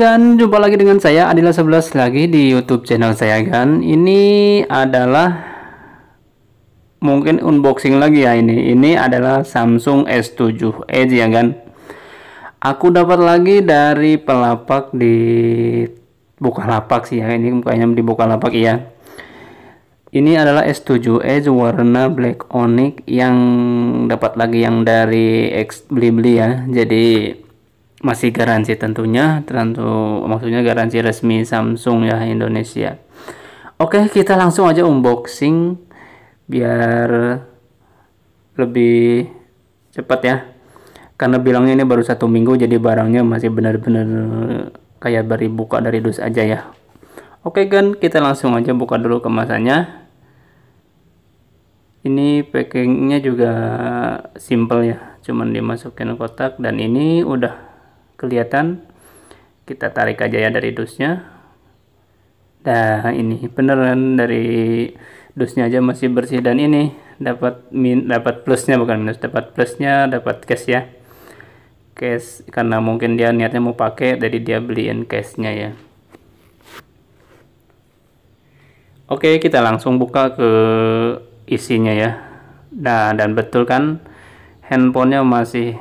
gan, jumpa lagi dengan saya Adila 11 lagi di YouTube channel saya gan. Ini adalah mungkin unboxing lagi ya ini. Ini adalah Samsung S7 Edge ya kan Aku dapat lagi dari pelapak di lapak sih ya. Ini mukanya di lapak ya. Ini adalah S7 Edge warna black onyx yang dapat lagi yang dari X beli ya. Jadi masih garansi tentunya tentu maksudnya garansi resmi Samsung ya Indonesia oke kita langsung aja unboxing biar lebih cepat ya karena bilangnya ini baru satu minggu jadi barangnya masih benar-benar kayak baru buka dari dus aja ya oke kan kita langsung aja buka dulu kemasannya ini packingnya juga simple ya cuman dimasukin kotak dan ini udah kelihatan kita tarik aja ya dari dusnya nah ini beneran dari dusnya aja masih bersih dan ini dapat min dapat plusnya bukan minus dapat plusnya dapat cash ya cash karena mungkin dia niatnya mau pakai jadi dia beliin cashnya ya Oke, kita langsung buka ke isinya ya. Nah, dan betul kan handphonenya masih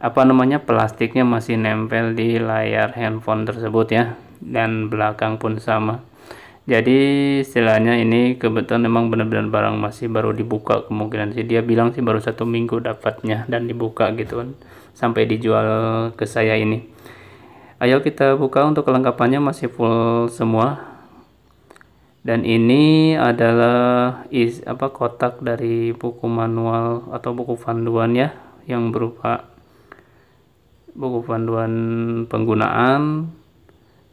apa namanya plastiknya masih nempel di layar handphone tersebut ya dan belakang pun sama jadi istilahnya ini kebetulan memang benar-benar barang masih baru dibuka kemungkinan sih dia bilang sih baru satu minggu dapatnya dan dibuka gitu kan sampai dijual ke saya ini ayo kita buka untuk kelengkapannya masih full semua dan ini adalah is apa kotak dari buku manual atau buku panduan ya yang berupa buku panduan penggunaan,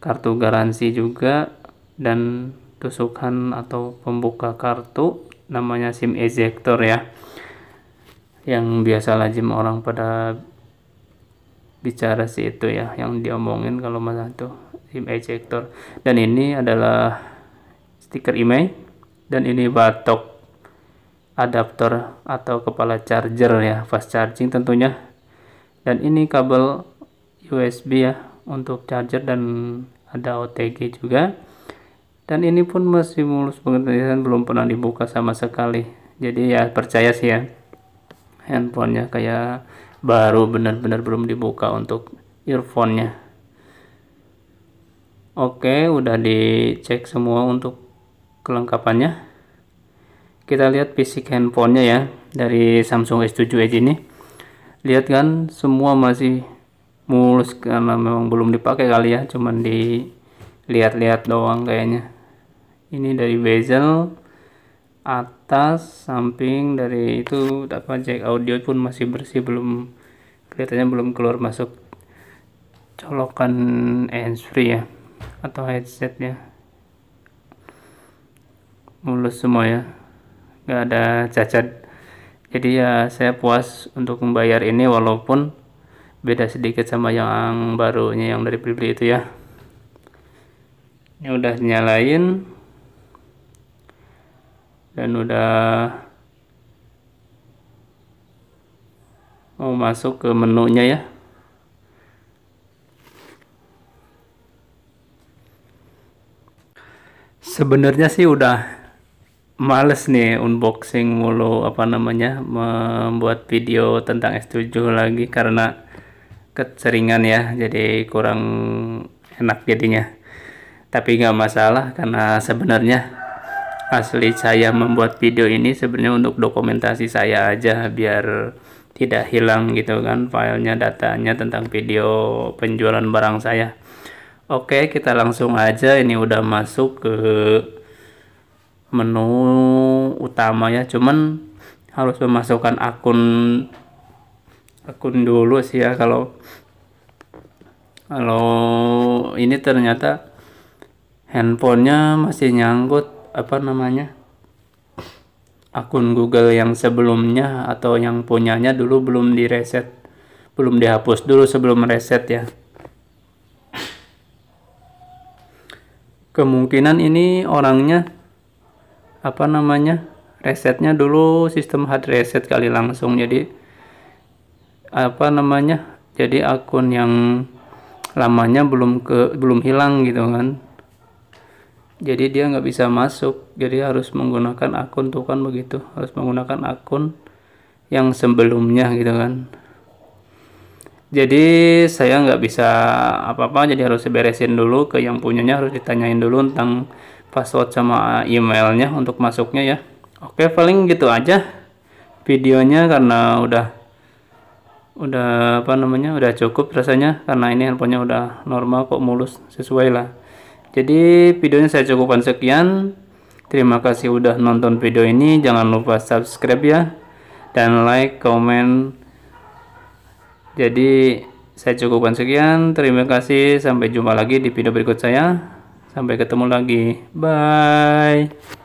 kartu garansi juga, dan tusukan atau pembuka kartu namanya SIM ejector ya yang biasa lazim orang pada bicara sih itu ya yang diomongin kalau masalah itu SIM ejector dan ini adalah stiker email dan ini batok adaptor atau kepala charger ya fast charging tentunya dan ini kabel USB ya untuk charger dan ada OTG juga dan ini pun masih mulus banget dan belum pernah dibuka sama sekali jadi ya percaya sih ya handphonenya kayak baru benar-benar belum dibuka untuk earphone-nya oke udah dicek semua untuk kelengkapannya kita lihat fisik handphonenya ya dari Samsung S7 Edge ini lihat kan semua masih mulus karena memang belum dipakai kali ya cuman dilihat-lihat doang kayaknya ini dari bezel atas samping dari itu apa jack audio pun masih bersih belum kelihatannya belum keluar masuk colokan hands free ya atau headsetnya mulus semua ya nggak ada cacat jadi ya saya puas untuk membayar ini walaupun beda sedikit sama yang barunya yang dari pribadi itu ya ini udah nyalain dan udah mau masuk ke menunya ya sebenarnya sih udah males nih unboxing mulu apa namanya membuat video tentang S7 lagi karena keseringan ya jadi kurang enak jadinya tapi nggak masalah karena sebenarnya asli saya membuat video ini sebenarnya untuk dokumentasi saya aja biar tidak hilang gitu kan filenya datanya tentang video penjualan barang saya oke kita langsung aja ini udah masuk ke menu utama ya cuman harus memasukkan akun akun dulu sih ya kalau kalau ini ternyata handphonenya masih nyangkut apa namanya akun Google yang sebelumnya atau yang punyanya dulu belum direset belum dihapus dulu sebelum reset ya kemungkinan ini orangnya apa namanya resetnya dulu sistem hard reset kali langsung jadi apa namanya jadi akun yang lamanya belum ke belum hilang gitu kan jadi dia nggak bisa masuk jadi harus menggunakan akun tuh kan begitu harus menggunakan akun yang sebelumnya gitu kan jadi saya nggak bisa apa-apa jadi harus beresin dulu ke yang punyanya harus ditanyain dulu tentang password sama emailnya untuk masuknya ya oke paling gitu aja videonya karena udah udah apa namanya udah cukup rasanya karena ini handphonenya udah normal kok mulus sesuai lah jadi videonya saya cukupkan sekian terima kasih udah nonton video ini jangan lupa subscribe ya dan like comment. jadi saya cukupkan sekian terima kasih sampai jumpa lagi di video berikut saya Sampai ketemu lagi. Bye.